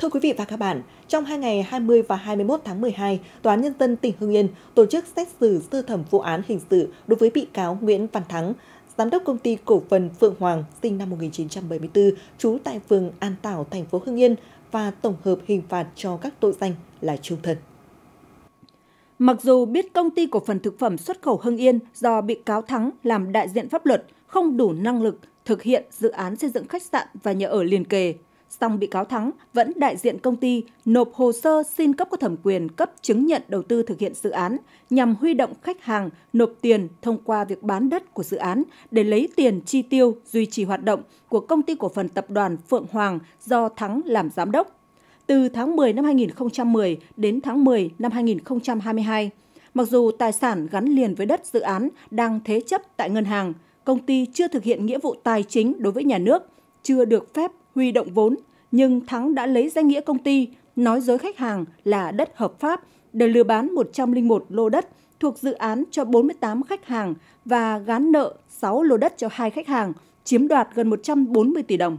Thưa quý vị và các bạn, trong hai ngày 20 và 21 tháng 12, Tòa án Nhân dân tỉnh Hưng Yên tổ chức xét xử sơ thẩm vụ án hình sự đối với bị cáo Nguyễn Văn Thắng, giám đốc công ty cổ phần Phượng Hoàng sinh năm 1974, trú tại phường An Tảo, thành phố Hưng Yên và tổng hợp hình phạt cho các tội danh là trung thân. Mặc dù biết công ty cổ phần thực phẩm xuất khẩu Hưng Yên do bị cáo Thắng làm đại diện pháp luật không đủ năng lực thực hiện dự án xây dựng khách sạn và nhà ở liền kề, song bị cáo Thắng vẫn đại diện công ty nộp hồ sơ xin cấp có thẩm quyền cấp chứng nhận đầu tư thực hiện dự án nhằm huy động khách hàng nộp tiền thông qua việc bán đất của dự án để lấy tiền chi tiêu duy trì hoạt động của công ty cổ phần tập đoàn Phượng Hoàng do Thắng làm giám đốc. Từ tháng 10 năm 2010 đến tháng 10 năm 2022, mặc dù tài sản gắn liền với đất dự án đang thế chấp tại ngân hàng, công ty chưa thực hiện nghĩa vụ tài chính đối với nhà nước, chưa được phép huy động vốn, nhưng Thắng đã lấy danh nghĩa công ty, nói dối khách hàng là đất hợp pháp để lừa bán 101 lô đất thuộc dự án cho 48 khách hàng và gán nợ 6 lô đất cho hai khách hàng, chiếm đoạt gần 140 tỷ đồng.